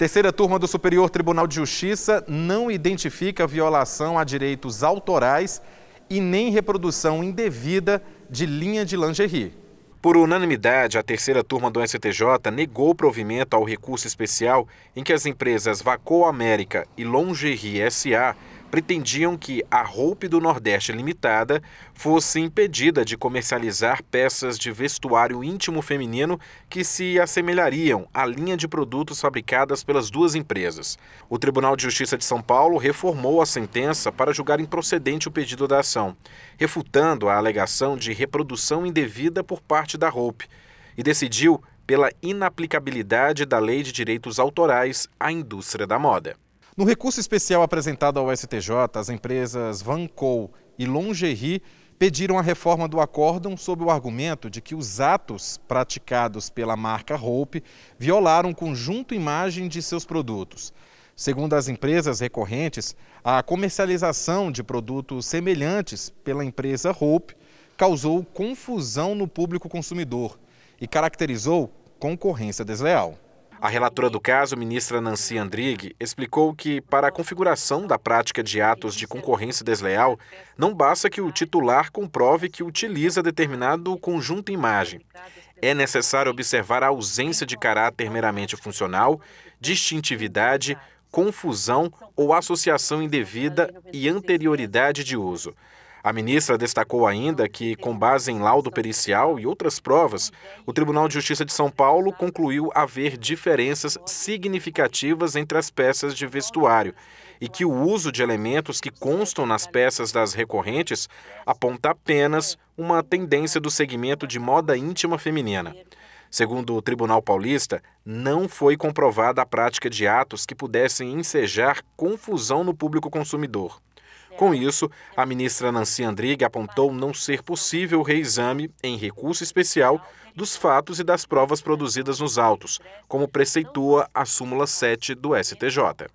Terceira turma do Superior Tribunal de Justiça não identifica violação a direitos autorais e nem reprodução indevida de linha de lingerie. Por unanimidade, a terceira turma do STJ negou provimento ao recurso especial em que as empresas Vacou América e Longerie SA pretendiam que a Roupe do Nordeste Limitada fosse impedida de comercializar peças de vestuário íntimo feminino que se assemelhariam à linha de produtos fabricadas pelas duas empresas. O Tribunal de Justiça de São Paulo reformou a sentença para julgar improcedente o pedido da ação, refutando a alegação de reprodução indevida por parte da Roupe e decidiu pela inaplicabilidade da Lei de Direitos Autorais à indústria da moda. No recurso especial apresentado ao STJ, as empresas Vancou e Longerie pediram a reforma do acórdão sob o argumento de que os atos praticados pela marca Hope violaram o conjunto imagem de seus produtos. Segundo as empresas recorrentes, a comercialização de produtos semelhantes pela empresa Hope causou confusão no público consumidor e caracterizou concorrência desleal. A relatora do caso, ministra Nancy Andrighi, explicou que, para a configuração da prática de atos de concorrência desleal, não basta que o titular comprove que utiliza determinado conjunto imagem. É necessário observar a ausência de caráter meramente funcional, distintividade, confusão ou associação indevida e anterioridade de uso. A ministra destacou ainda que, com base em laudo pericial e outras provas, o Tribunal de Justiça de São Paulo concluiu haver diferenças significativas entre as peças de vestuário e que o uso de elementos que constam nas peças das recorrentes aponta apenas uma tendência do segmento de moda íntima feminina. Segundo o Tribunal Paulista, não foi comprovada a prática de atos que pudessem ensejar confusão no público consumidor. Com é. isso, a ministra Nancy Andrighi apontou não ser possível o reexame em recurso especial dos fatos e das provas produzidas nos autos, como preceitua a súmula 7 do STJ.